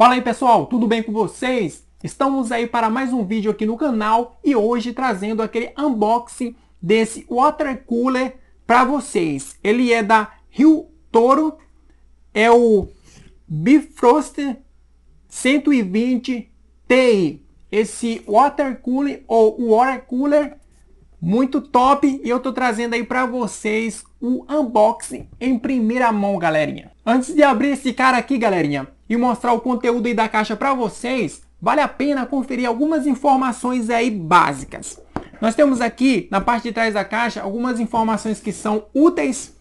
Fala aí pessoal, tudo bem com vocês? Estamos aí para mais um vídeo aqui no canal e hoje trazendo aquele unboxing desse water cooler para vocês. Ele é da Rio Toro, é o Bifrost 120 Ti. Esse water cooler ou water cooler muito top e eu tô trazendo aí para vocês o unboxing em primeira mão, galerinha. Antes de abrir esse cara aqui, galerinha, e mostrar o conteúdo aí da caixa para vocês, vale a pena conferir algumas informações aí básicas. Nós temos aqui na parte de trás da caixa algumas informações que são úteis.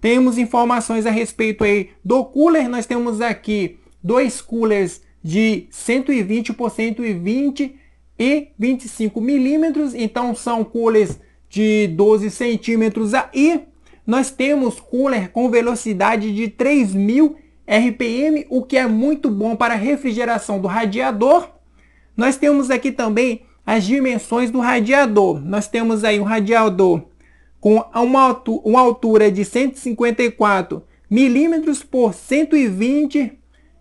Temos informações a respeito aí do cooler. Nós temos aqui dois coolers de 120 por 120 e 25 milímetros. Então são coolers de 12 centímetros aí. Nós temos cooler com velocidade de 3000 RPM, o que é muito bom para refrigeração do radiador. Nós temos aqui também as dimensões do radiador. Nós temos aí um radiador com uma, altura de 154 milímetros por 120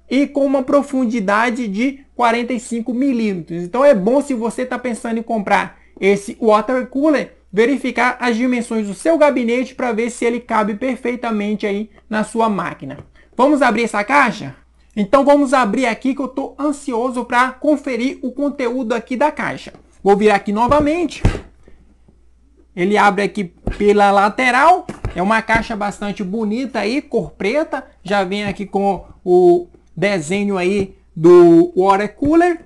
e com uma profundidade de 45 milímetros. Então é bom se você está pensando em comprar esse water cooler, verificar as dimensões do seu gabinete para ver se ele cabe perfeitamente aí na sua máquina. Vamos abrir essa caixa? Então vamos abrir aqui que eu estou ansioso para conferir o conteúdo aqui da caixa. Vou vir aqui novamente. Ele abre aqui pela lateral. É uma caixa bastante bonita aí, cor preta. Já vem aqui com o desenho aí do water cooler.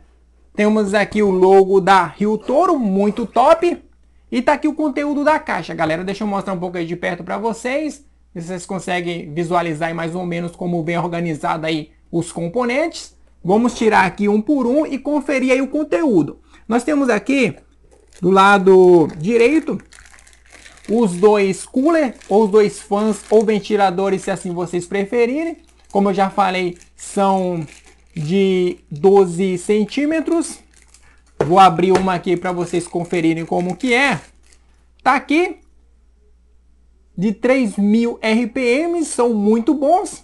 Temos aqui o logo da Rio Toro, muito top. E tá aqui o conteúdo da caixa, galera. Deixa eu mostrar um pouco aí de perto para vocês. E vocês conseguem visualizar mais ou menos como bem organizado aí os componentes. Vamos tirar aqui um por um e conferir aí o conteúdo. Nós temos aqui do lado direito os dois cooler ou os dois fãs ou ventiladores, se assim vocês preferirem. Como eu já falei, são de 12 centímetros. Vou abrir uma aqui para vocês conferirem como que é. Tá aqui de 3.000 RPM são muito bons.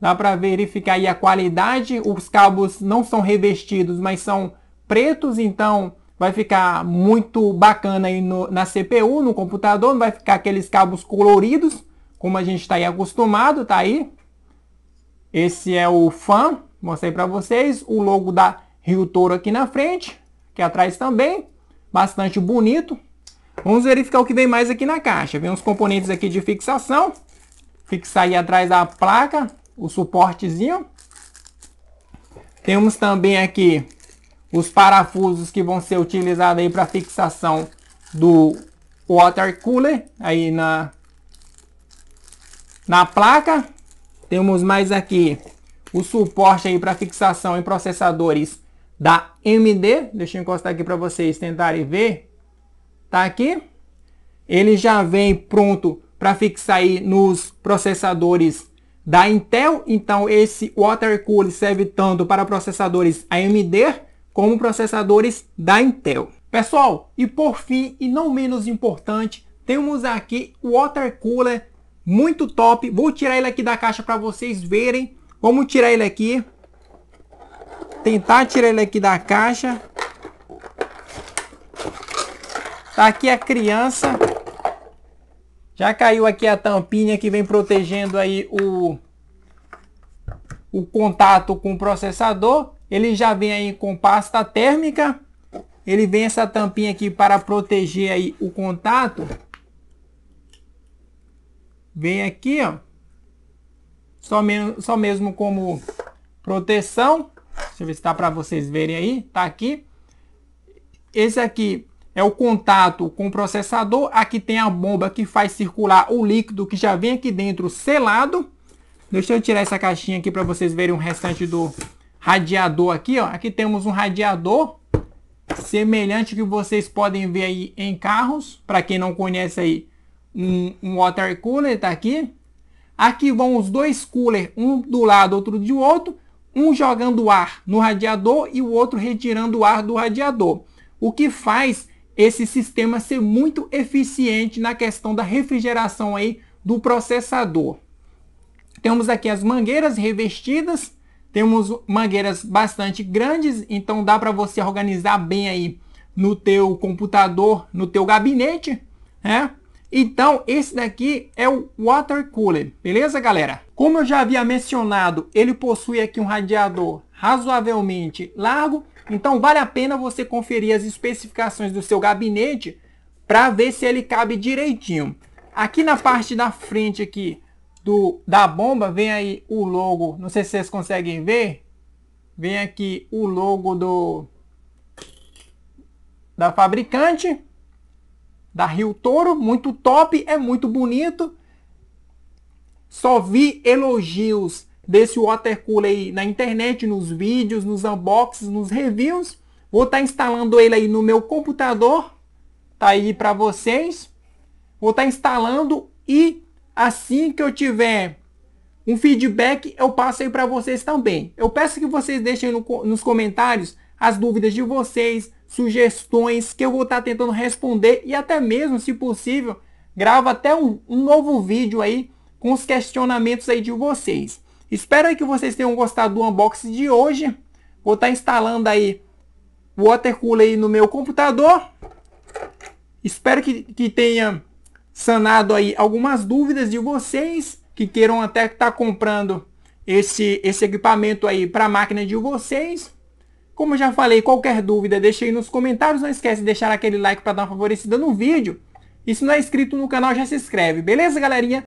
Dá para verificar aí a qualidade. Os cabos não são revestidos, mas são pretos, então vai ficar muito bacana aí no, na CPU, no computador. Não vai ficar aqueles cabos coloridos, como a gente está aí acostumado, tá aí. Esse é o fan, mostrei para vocês. O logo da Rio Toro aqui na frente, que atrás também, bastante bonito. Vamos verificar o que vem mais aqui na caixa. Vem uns componentes aqui de fixação. Fixar aí atrás da placa, o suportezinho. Temos também aqui os parafusos que vão ser utilizados aí para fixação do water cooler aí na na placa. Temos mais aqui o suporte aí para fixação em processadores da AMD. Deixa eu encostar aqui para vocês tentarem ver tá aqui. Ele já vem pronto para fixar aí nos processadores da Intel. Então esse water cooler serve tanto para processadores AMD como processadores da Intel. Pessoal, e por fim, e não menos importante, temos aqui o water cooler muito top. Vou tirar ele aqui da caixa para vocês verem. Vamos tirar ele aqui. Tentar tirar ele aqui da caixa Tá aqui a criança. Já caiu aqui a tampinha que vem protegendo aí o, o contato com o processador. Ele já vem aí com pasta térmica. Ele vem essa tampinha aqui para proteger aí o contato. Vem aqui, ó. Só, mesmo, só mesmo como proteção. Deixa eu ver se tá para vocês verem aí. Tá aqui. Esse aqui é o contato com o processador. Aqui tem a bomba que faz circular o líquido que já vem aqui dentro selado. Deixa eu tirar essa caixinha aqui para vocês verem o restante do radiador aqui. Ó. Aqui temos um radiador semelhante que vocês podem ver aí em carros. Para quem não conhece aí, um, um water cooler está aqui. Aqui vão os dois coolers, um do lado, outro do outro. Um jogando ar no radiador e o outro retirando o ar do radiador. O que faz esse sistema ser muito eficiente na questão da refrigeração aí do processador. Temos aqui as mangueiras revestidas, temos mangueiras bastante grandes, então dá para você organizar bem aí no teu computador, no teu gabinete, né? Então, esse daqui é o water cooler, beleza, galera? Como eu já havia mencionado, ele possui aqui um radiador razoavelmente largo então vale a pena você conferir as especificações do seu gabinete para ver se ele cabe direitinho. Aqui na parte da frente aqui do, da bomba vem aí o logo, não sei se vocês conseguem ver, vem aqui o logo do da fabricante da Rio Toro, muito top, é muito bonito. Só vi elogios desse water cooler aí na internet, nos vídeos, nos unboxings, nos reviews. Vou estar tá instalando ele aí no meu computador, tá aí para vocês. Vou estar tá instalando e assim que eu tiver um feedback, eu passo aí para vocês também. Eu peço que vocês deixem no, nos comentários as dúvidas de vocês, sugestões que eu vou estar tá tentando responder e até mesmo, se possível, gravo até um, um novo vídeo aí com os questionamentos aí de vocês. Espero que vocês tenham gostado do unboxing de hoje. Vou estar tá instalando aí o watercooler aí no meu computador. Espero que, que tenha sanado aí algumas dúvidas de vocês que queiram até estar tá comprando esse, esse equipamento aí para a máquina de vocês. Como eu já falei, qualquer dúvida deixe aí nos comentários. Não esquece de deixar aquele like para dar uma favorecida no vídeo. E se não é inscrito no canal, já se inscreve. Beleza, galerinha?